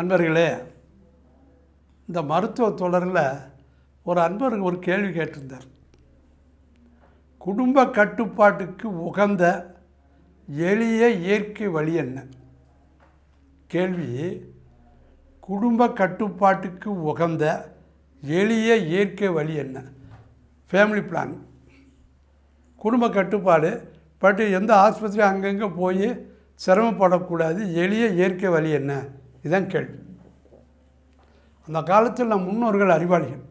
அன்பர்களே இந்த மருத்துவ தொடரில் ஒரு அன்பர் ஒரு கேள்வி கேட்டிருந்தார் குடும்ப கட்டுப்பாட்டுக்கு உகந்த எளிய இயற்கை வழி என்ன கேள்வி குடும்ப கட்டுப்பாட்டுக்கு உகந்த எளிய இயற்கை வழி என்ன ஃபேமிலி பிளான் குடும்ப கட்டுப்பாடு பட்டு எந்த ஆஸ்பத்திரியும் அங்கங்கே போய் சிரமப்படக்கூடாது எளிய இயற்கை வழி என்ன இதுதான் கேள்வி அந்த காலத்தில் நம் முன்னோர்கள் அறிவாளிகள்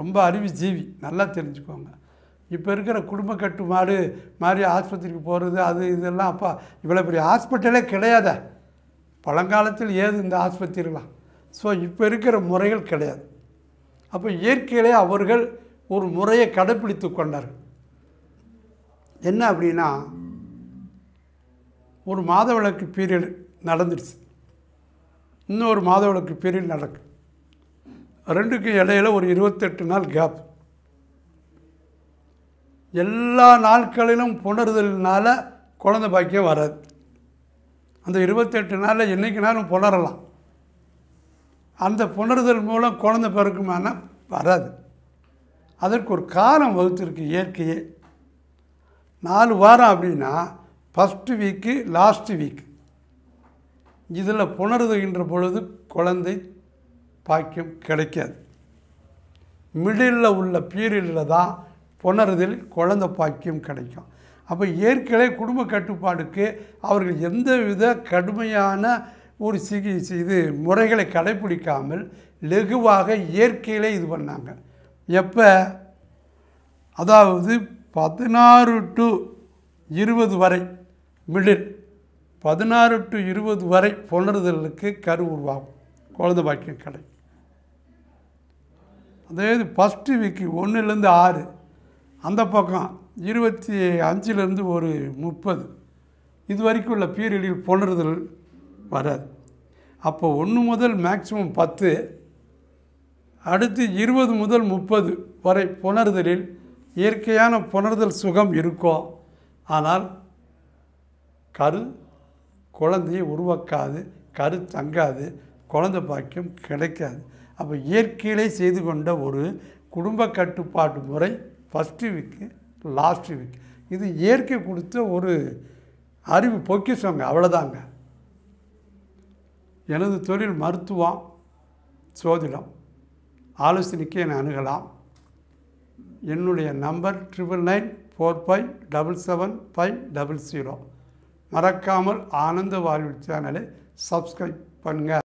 ரொம்ப அறிவு ஜீவி நல்லா தெரிஞ்சுக்கோங்க இப்போ இருக்கிற குடும்ப கட்டு மாடு மாதிரி ஆஸ்பத்திரிக்கு போகிறது அது இதெல்லாம் அப்போ இவ்வளோ பெரிய ஹாஸ்பிட்டலே கிடையாத பழங்காலத்தில் ஏது இந்த ஆஸ்பத்திரிலாம் ஸோ இப்போ இருக்கிற முறைகள் கிடையாது அப்போ இயற்கையிலே அவர்கள் ஒரு முறையை கடைப்பிடித்து கொண்டார்கள் என்ன அப்படின்னா ஒரு மாதவிளக்கு பீரியடு நடந்துடுச்சு இன்னொரு மாதவளுக்கு பெரிய நடக்கும் ரெண்டுக்கும் இடையில் ஒரு இருபத்தெட்டு நாள் கேப் எல்லா நாட்களிலும் புணருதல்னால குழந்த பாக்கியம் வராது அந்த இருபத்தெட்டு நாளில் என்றைக்குனாலும் புணரலாம் அந்த புணறுதல் மூலம் குழந்த பிறக்குமானா வராது அதற்கு ஒரு காலம் வகுத்திருக்கு இயற்கையே நாலு வாரம் அப்படின்னா ஃபஸ்ட்டு வீக்கு லாஸ்ட்டு வீக்கு இதில் புணர்துகின்ற பொழுது குழந்தை பாக்கியம் கிடைக்காது மிடில் உள்ள பீரியடில் தான் புணர்தில் குழந்தை பாக்கியம் கிடைக்கும் அப்போ ஏற்கனவே குடும்ப கட்டுப்பாடுக்கு அவர்கள் எந்த வித கடுமையான ஒரு சிகிச்சை இது முறைகளை கடைப்பிடிக்காமல் லெகுவாக இயற்கையிலே இது பண்ணாங்க எப்போ அதாவது பதினாறு டு இருபது வரை மிடில் பதினாறு டு இருபது வரை புணர்தலுக்கு கரு உருவாகும் குழந்த பாக்கியம் கடை அதே இது ஃபஸ்ட்டு வீக்கு ஒன்றுலேருந்து ஆறு அந்த பக்கம் இருபத்தி அஞ்சுலேருந்து ஒரு முப்பது இது வரைக்கும் உள்ள பீரியடில் புணர்தல் வராது அப்போ ஒன்று முதல் மேக்சிமம் பத்து அடுத்து இருபது முதல் முப்பது வரை புணர்தலில் இயற்கையான புணர்தல் சுகம் இருக்கும் ஆனால் கரு குழந்தையை உருவாக்காது கரு தங்காது குழந்த பாக்கியம் கிடைக்காது அப்போ இயற்கையிலே செய்து கொண்ட ஒரு குடும்ப கட்டுப்பாட்டு முறை ஃபஸ்ட்டு வீக்கு லாஸ்ட்டு வீக் இது இயற்கை கொடுத்த ஒரு அறிவு பொக்கிஷங்க அவ்வளோதாங்க எனது தொழில் மருத்துவம் சோதிடம் ஆலோசனைக்கு நான் அணுகலாம் என்னுடைய number triple nine four five double seven five double zero மறக்காமல் ஆனந்த வாழ்வு சேனலை சப்ஸ்கிரைப் பண்ணுங்கள்